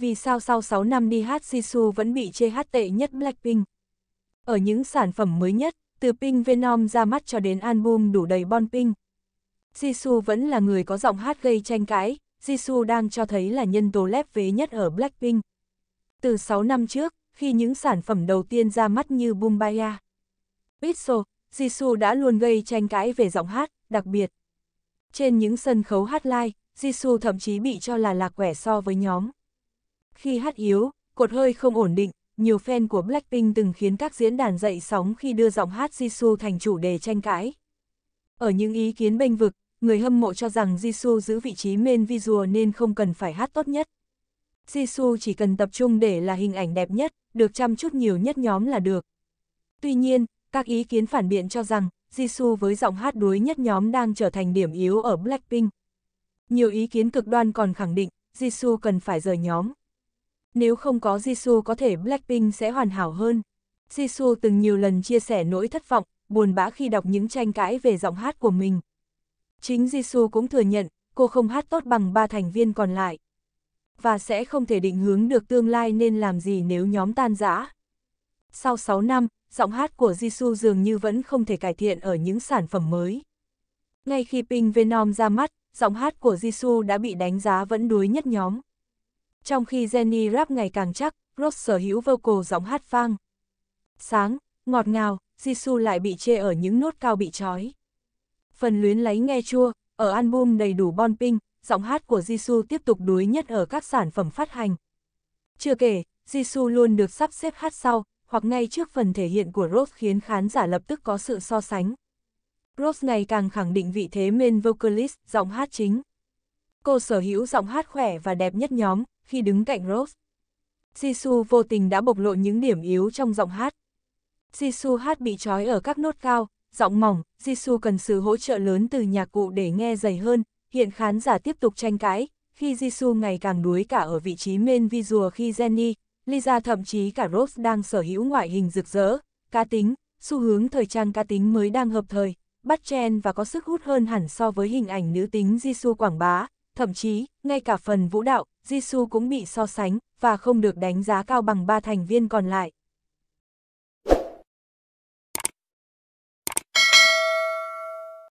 vì sao sau 6 năm đi hát Jisoo vẫn bị chê hát tệ nhất Blackpink. Ở những sản phẩm mới nhất, từ Pink Venom ra mắt cho đến album đủ đầy bon Pink. Jisoo vẫn là người có giọng hát gây tranh cãi, Jisoo đang cho thấy là nhân tố lép vế nhất ở Blackpink. Từ 6 năm trước, khi những sản phẩm đầu tiên ra mắt như Bumbaya, Bitso, Jisoo đã luôn gây tranh cãi về giọng hát, đặc biệt. Trên những sân khấu hát live, Jisoo thậm chí bị cho là lạc quẻ so với nhóm. Khi hát yếu, cột hơi không ổn định, nhiều fan của Blackpink từng khiến các diễn đàn dậy sóng khi đưa giọng hát Jisoo thành chủ đề tranh cãi. Ở những ý kiến bênh vực, người hâm mộ cho rằng Jisoo giữ vị trí main visual nên không cần phải hát tốt nhất. Jisoo chỉ cần tập trung để là hình ảnh đẹp nhất, được chăm chút nhiều nhất nhóm là được. Tuy nhiên, các ý kiến phản biện cho rằng Jisoo với giọng hát đuối nhất nhóm đang trở thành điểm yếu ở Blackpink. Nhiều ý kiến cực đoan còn khẳng định Jisoo cần phải rời nhóm. Nếu không có Jisoo có thể Blackpink sẽ hoàn hảo hơn. Jisoo từng nhiều lần chia sẻ nỗi thất vọng, buồn bã khi đọc những tranh cãi về giọng hát của mình. Chính Jisoo cũng thừa nhận, cô không hát tốt bằng ba thành viên còn lại. Và sẽ không thể định hướng được tương lai nên làm gì nếu nhóm tan rã. Sau 6 năm, giọng hát của Jisoo dường như vẫn không thể cải thiện ở những sản phẩm mới. Ngay khi Pink Venom ra mắt, giọng hát của Jisoo đã bị đánh giá vẫn đuối nhất nhóm. Trong khi Jenny rap ngày càng chắc, Rose sở hữu vocal giọng hát vang. Sáng, ngọt ngào, Jisoo lại bị chê ở những nốt cao bị trói. Phần luyến lấy nghe chua, ở album đầy đủ bon ping, giọng hát của Jisoo tiếp tục đuối nhất ở các sản phẩm phát hành. Chưa kể, Jisoo luôn được sắp xếp hát sau, hoặc ngay trước phần thể hiện của Rose khiến khán giả lập tức có sự so sánh. Rose ngày càng khẳng định vị thế main vocalist, giọng hát chính. Cô sở hữu giọng hát khỏe và đẹp nhất nhóm, khi đứng cạnh Rose. Jisoo vô tình đã bộc lộ những điểm yếu trong giọng hát. Jisoo hát bị trói ở các nốt cao, giọng mỏng, Jisoo cần sự hỗ trợ lớn từ nhạc cụ để nghe dày hơn, hiện khán giả tiếp tục tranh cãi, khi Jisoo ngày càng đuối cả ở vị trí main visual khi Jennie, Lisa thậm chí cả Rose đang sở hữu ngoại hình rực rỡ, cá tính, xu hướng thời trang cá tính mới đang hợp thời, bắt trend và có sức hút hơn hẳn so với hình ảnh nữ tính Jisoo quảng bá, thậm chí, ngay cả phần vũ đạo, Jisoo cũng bị so sánh, và không được đánh giá cao bằng ba thành viên còn lại.